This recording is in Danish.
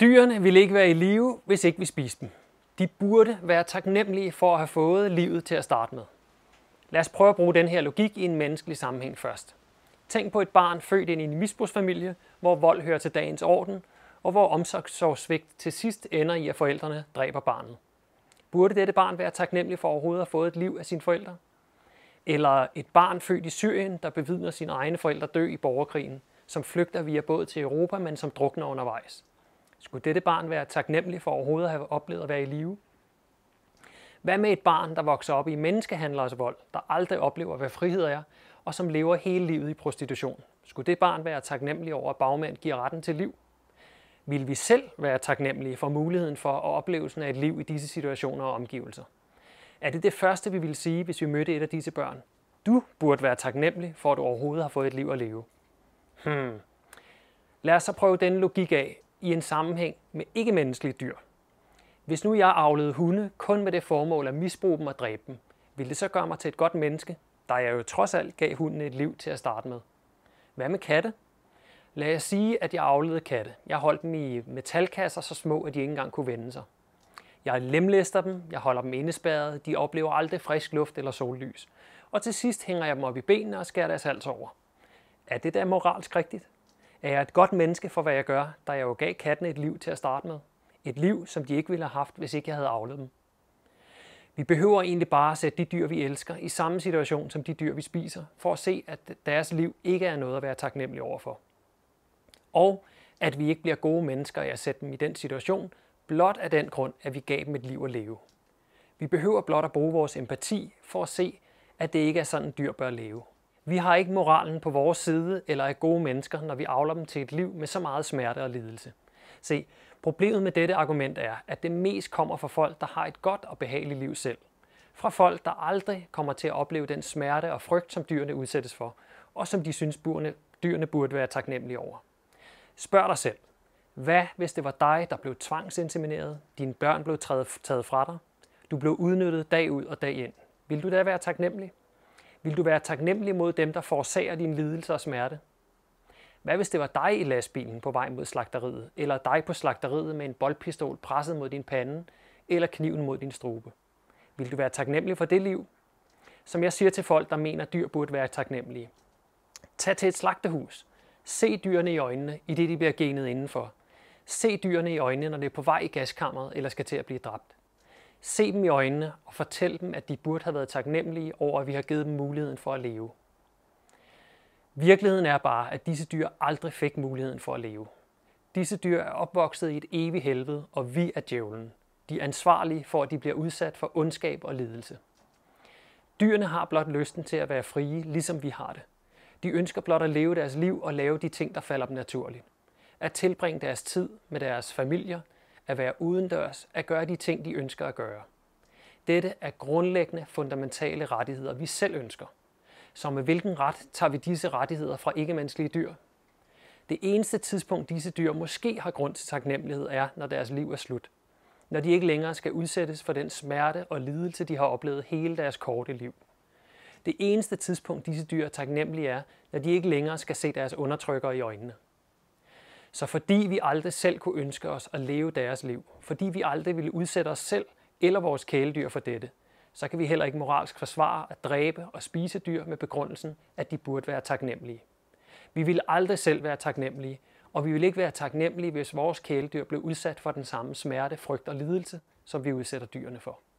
Dyrene ville ikke være i live, hvis ikke vi spiste dem. De burde være taknemmelige for at have fået livet til at starte med. Lad os prøve at bruge den her logik i en menneskelig sammenhæng først. Tænk på et barn født ind i en misbrugsfamilie, hvor vold hører til dagens orden, og hvor omsorgssvigt til sidst ender i, at forældrene dræber barnet. Burde dette barn være taknemmelig for overhovedet at have fået et liv af sine forældre? Eller et barn født i Syrien, der bevidner sine egne forældre dø i borgerkrigen, som flygter via båd til Europa, men som drukner undervejs. Skulle dette barn være taknemmelig for overhovedet at have oplevet at være i live? Hvad med et barn, der vokser op i menneskehandleres vold, der aldrig oplever, hvad frihed er, og som lever hele livet i prostitution? Skulle det barn være taknemmelig over, at bagmænd giver retten til liv? Vil vi selv være taknemmelige for muligheden for og oplevelsen af et liv i disse situationer og omgivelser? Er det det første, vi ville sige, hvis vi mødte et af disse børn? Du burde være taknemmelig for, at du overhovedet har fået et liv at leve. Hmm. Lad os så prøve denne logik af i en sammenhæng med ikke-menneskelige dyr. Hvis nu jeg avlede hunde kun med det formål at misbruge dem og dræbe dem, ville det så gøre mig til et godt menneske, da jeg jo trods alt gav hunden et liv til at starte med. Hvad med katte? Lad os sige, at jeg afledte katte. Jeg holdt dem i metalkasser så små, at de ikke engang kunne vende sig. Jeg lemlæster dem, jeg holder dem indespærret, de oplever aldrig frisk luft eller sollys. Og til sidst hænger jeg dem op i benene og skærer deres hals over. Er det da moralsk rigtigt? Er jeg et godt menneske for, hvad jeg gør, da jeg jo gav kattene et liv til at starte med? Et liv, som de ikke ville have haft, hvis ikke jeg havde avlet dem. Vi behøver egentlig bare at sætte de dyr, vi elsker, i samme situation som de dyr, vi spiser, for at se, at deres liv ikke er noget at være taknemmelig overfor. Og at vi ikke bliver gode mennesker af at sætte dem i den situation, blot af den grund, at vi gav dem et liv at leve. Vi behøver blot at bruge vores empati for at se, at det ikke er sådan, dyr bør leve. Vi har ikke moralen på vores side eller er gode mennesker, når vi avler dem til et liv med så meget smerte og lidelse. Se, problemet med dette argument er, at det mest kommer fra folk, der har et godt og behageligt liv selv. Fra folk, der aldrig kommer til at opleve den smerte og frygt, som dyrene udsættes for, og som de synes burne, dyrene burde være taknemmelige over. Spørg dig selv, hvad hvis det var dig, der blev tvangsinsemineret, dine børn blev taget fra dig, du blev udnyttet dag ud og dag ind? Vil du da være taknemmelig? Vil du være taknemmelig mod dem, der forårsager din lidelse og smerte? Hvad hvis det var dig i lastbilen på vej mod slagteriet, eller dig på slagteriet med en boldpistol presset mod din pande, eller kniven mod din strube? Vil du være taknemmelig for det liv? Som jeg siger til folk, der mener, at dyr burde være taknemmelige. Tag til et slagtehus. Se dyrene i øjnene, i det de bliver genet indenfor. Se dyrene i øjnene, når det er på vej i gaskammeret eller skal til at blive dræbt. Se dem i øjnene og fortæl dem, at de burde have været taknemmelige over, at vi har givet dem muligheden for at leve. Virkeligheden er bare, at disse dyr aldrig fik muligheden for at leve. Disse dyr er opvokset i et evigt helvede, og vi er djævlen. De er ansvarlige for, at de bliver udsat for ondskab og lidelse. Dyrene har blot lysten til at være frie, ligesom vi har det. De ønsker blot at leve deres liv og lave de ting, der falder dem naturligt. At tilbringe deres tid med deres familier – at være udendørs, at gøre de ting, de ønsker at gøre. Dette er grundlæggende fundamentale rettigheder, vi selv ønsker. Så med hvilken ret tager vi disse rettigheder fra ikke-menneskelige dyr? Det eneste tidspunkt, disse dyr måske har grund til taknemmelighed, er, når deres liv er slut. Når de ikke længere skal udsættes for den smerte og lidelse, de har oplevet hele deres korte liv. Det eneste tidspunkt, disse dyr er taknemmelige, er, når de ikke længere skal se deres undertrykker i øjnene. Så fordi vi aldrig selv kunne ønske os at leve deres liv, fordi vi aldrig ville udsætte os selv eller vores kæledyr for dette, så kan vi heller ikke moralsk forsvare at dræbe og spise dyr med begrundelsen, at de burde være taknemmelige. Vi vil aldrig selv være taknemmelige, og vi vil ikke være taknemmelige, hvis vores kæledyr blev udsat for den samme smerte, frygt og lidelse, som vi udsætter dyrene for.